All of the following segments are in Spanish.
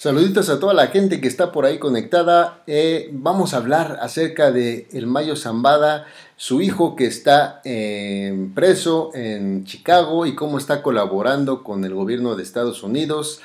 Saluditos a toda la gente que está por ahí conectada. Eh, vamos a hablar acerca de el Mayo Zambada, su hijo que está em, preso en Chicago y cómo está colaborando con el gobierno de Estados Unidos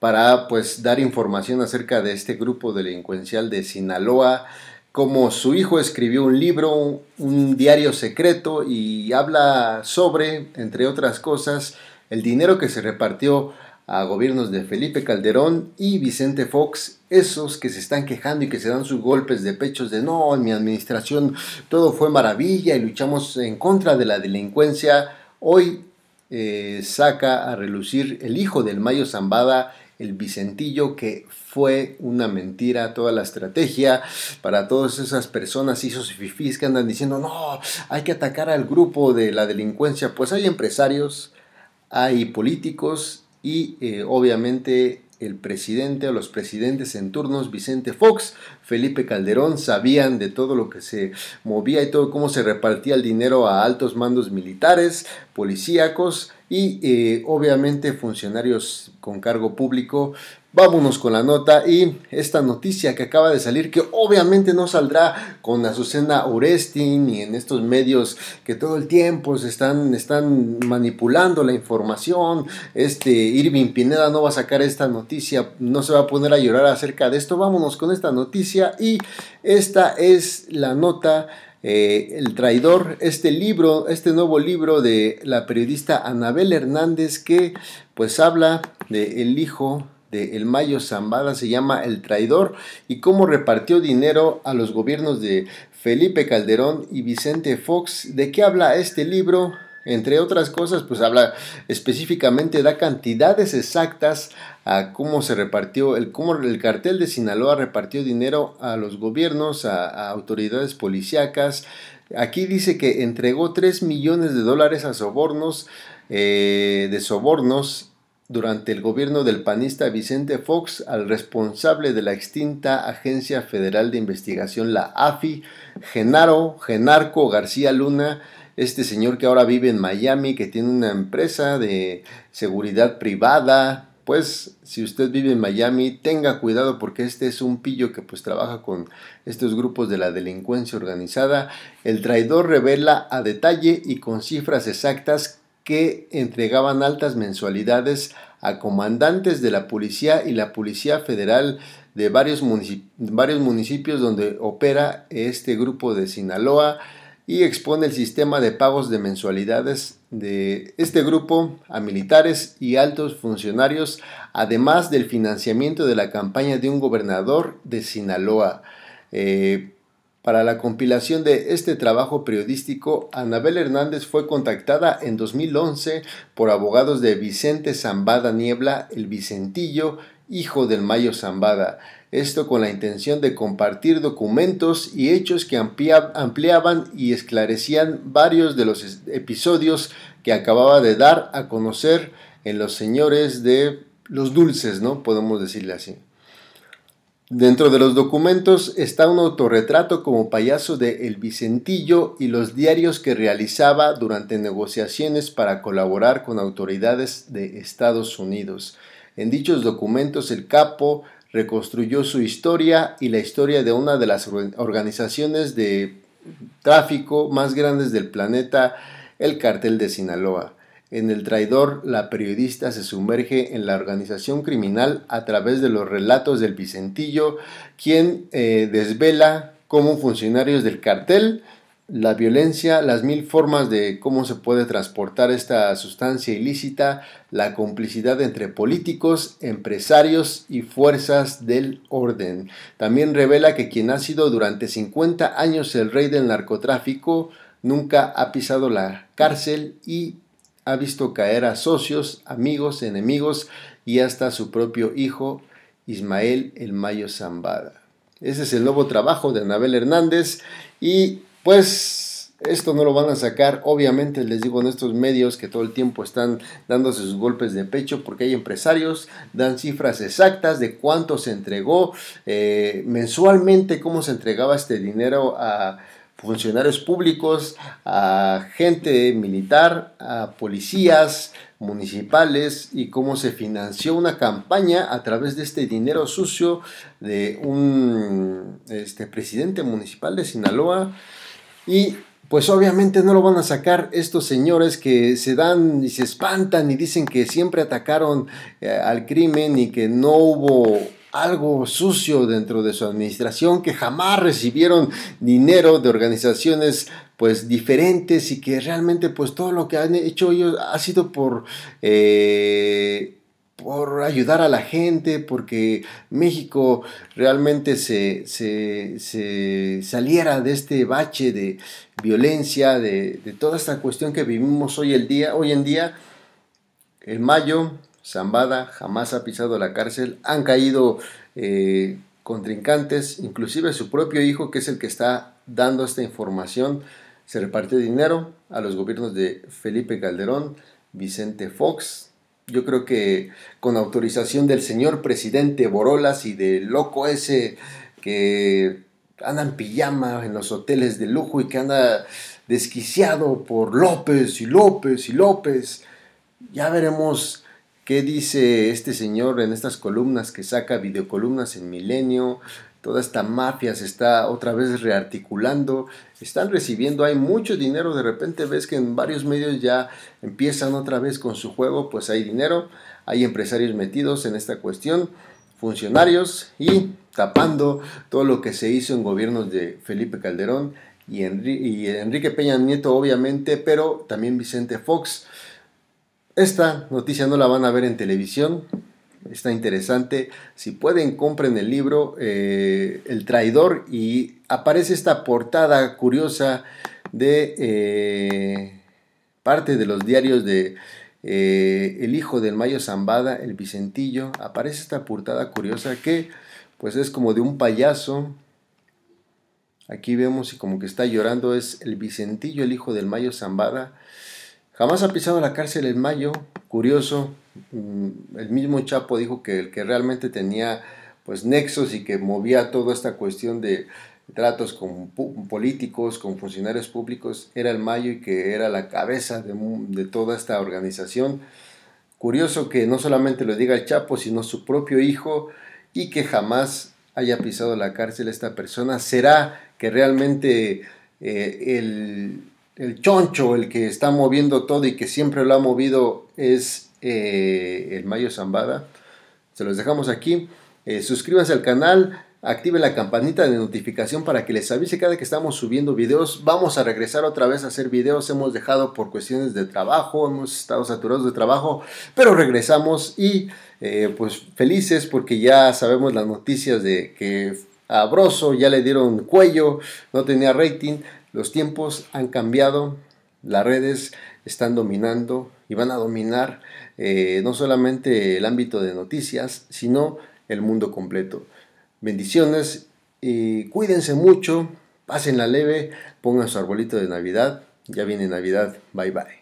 para pues dar información acerca de este grupo delincuencial de Sinaloa como su hijo escribió un libro, un diario secreto y habla sobre, entre otras cosas, el dinero que se repartió a gobiernos de Felipe Calderón y Vicente Fox, esos que se están quejando y que se dan sus golpes de pechos de no, en mi administración todo fue maravilla y luchamos en contra de la delincuencia, hoy eh, saca a relucir el hijo del Mayo Zambada, el Vicentillo, que fue una mentira toda la estrategia para todas esas personas y esos fifís que andan diciendo no, hay que atacar al grupo de la delincuencia. Pues hay empresarios, hay políticos y eh, obviamente el presidente o los presidentes en turnos, Vicente Fox, Felipe Calderón, sabían de todo lo que se movía y todo cómo se repartía el dinero a altos mandos militares, policíacos y eh, obviamente funcionarios con cargo público Vámonos con la nota y esta noticia que acaba de salir, que obviamente no saldrá con Azucena Oresti ni en estos medios que todo el tiempo se están, están manipulando la información. Este Irving Pineda no va a sacar esta noticia, no se va a poner a llorar acerca de esto. Vámonos con esta noticia y esta es la nota. Eh, el traidor, este libro, este nuevo libro de la periodista Anabel Hernández que pues habla del el hijo de El Mayo Zambada se llama El Traidor y cómo repartió dinero a los gobiernos de Felipe Calderón y Vicente Fox. ¿De qué habla este libro? Entre otras cosas, pues habla específicamente, da cantidades exactas a cómo se repartió, el, cómo el cartel de Sinaloa repartió dinero a los gobiernos, a, autoridades policíacas. Aquí dice que entregó 3 millones de dólares a sobornos, eh, de sobornos durante el gobierno del panista Vicente Fox al responsable de la extinta Agencia Federal de Investigación, la AFI, Genaro Genarco García Luna, este señor que ahora vive en Miami, que tiene una empresa de seguridad privada. Pues si usted vive en Miami, tenga cuidado porque este es un pillo que pues trabaja con estos grupos de la delincuencia organizada. El traidor revela a detalle y con cifras exactas que entregaban altas mensualidades a comandantes de la policía y la policía federal de varios, municipios donde opera este grupo de Sinaloa y expone el sistema de pagos de mensualidades de este grupo a militares y altos funcionarios, además del financiamiento de la campaña de un gobernador de Sinaloa. Eh, para la compilación de este trabajo periodístico, Anabel Hernández fue contactada en 2011 por abogados de Vicente Zambada Niebla, el Vicentillo, hijo del Mayo Zambada, esto con la intención de compartir documentos y hechos que ampliaban y esclarecían varios de los episodios que acababa de dar a conocer en los señores de los dulces, ¿no? Podemos decirle así. Dentro de los documentos está un autorretrato como payaso de El Vicentillo y los diarios que realizaba durante negociaciones para colaborar con autoridades de Estados Unidos. En dichos documentos el capo reconstruyó su historia y la historia de una de las organizaciones de tráfico más grandes del planeta, el cartel de Sinaloa. En El traidor, la periodista se sumerge en la organización criminal a través de los relatos del Vicentillo, quien eh, desvela cómo funcionarios del cartel, la violencia, las mil formas de cómo se puede transportar esta sustancia ilícita, la complicidad entre políticos, empresarios y fuerzas del orden. También revela que quien ha sido durante 50 años el rey del narcotráfico, nunca ha pisado la cárcel y ha visto caer a socios, amigos, enemigos y hasta a su propio hijo Ismael El Mayo Zambada. Ese es el nuevo trabajo de Anabel Hernández y pues esto no lo van a sacar, obviamente les digo en estos medios que todo el tiempo están dándose sus golpes de pecho porque hay empresarios, dan cifras exactas de cuánto se entregó eh, mensualmente, cómo se entregaba este dinero a funcionarios públicos, a gente militar, a policías municipales y cómo se financió una campaña a través de este dinero sucio de un este, presidente municipal de Sinaloa. Y pues obviamente no lo van a sacar estos señores que se dan y se espantan y dicen que siempre atacaron eh, al crimen y que no hubo algo sucio dentro de su administración, que jamás recibieron dinero de organizaciones pues diferentes y que realmente pues todo lo que han hecho ellos ha sido por... Eh, por ayudar a la gente, porque México realmente se, se, se saliera de este bache de violencia, de, de, toda esta cuestión que vivimos hoy, el día, hoy en día, el mayo, Zambada jamás ha pisado la cárcel, han caído eh, contrincantes, inclusive su propio hijo, que es el que está dando esta información, se reparte dinero a los gobiernos de Felipe Calderón, Vicente Fox, yo creo que con autorización del señor presidente Borolas y del loco ese que anda en pijama en los hoteles de lujo y que anda desquiciado por López y López y López, ya veremos qué dice este señor en estas columnas que saca videocolumnas en Milenio, toda esta mafia se está otra vez rearticulando, están recibiendo, hay mucho dinero, de repente ves que en varios medios ya empiezan otra vez con su juego, pues hay dinero, hay empresarios metidos en esta cuestión, funcionarios y tapando todo lo que se hizo en gobiernos de Felipe Calderón y, Enrique Peña Nieto, obviamente, pero también Vicente Fox. Esta noticia no la van a ver en televisión, está interesante. Si pueden, compren el libro eh, El traidor y aparece esta portada curiosa de eh, parte de los diarios de eh, El hijo del Mayo Zambada, El Vicentillo. Aparece esta portada curiosa que pues es como de un payaso. Aquí vemos y como que está llorando es El Vicentillo, el hijo del Mayo Zambada. Jamás ha pisado la cárcel en mayo. Curioso, mm, el mismo Chapo dijo que el que realmente tenía pues nexos y que movía toda esta cuestión de tratos con políticos, con funcionarios públicos, era el Mayo y que era la cabeza de, toda esta organización. Curioso que no solamente lo diga el Chapo, sino su propio hijo y que jamás haya pisado la cárcel esta persona. ¿Será que realmente eh, el el choncho, el que está moviendo todo y que siempre lo ha movido es eh, el Mayo Zambada. Se los dejamos aquí. Eh, suscríbanse al canal, activen la campanita de notificación para que les avise cada que estamos subiendo videos. Vamos a regresar otra vez a hacer videos. Hemos dejado por cuestiones de trabajo, hemos estado saturados de trabajo, pero regresamos y eh, pues felices porque ya sabemos las noticias de que Abroso ya le dieron cuello, no tenía rating. Los tiempos han cambiado, las redes están dominando y van a dominar eh, no solamente el ámbito de noticias, sino el mundo completo. Bendiciones y cuídense mucho, pasen la leve, pongan su arbolito de Navidad. Ya viene Navidad, bye bye.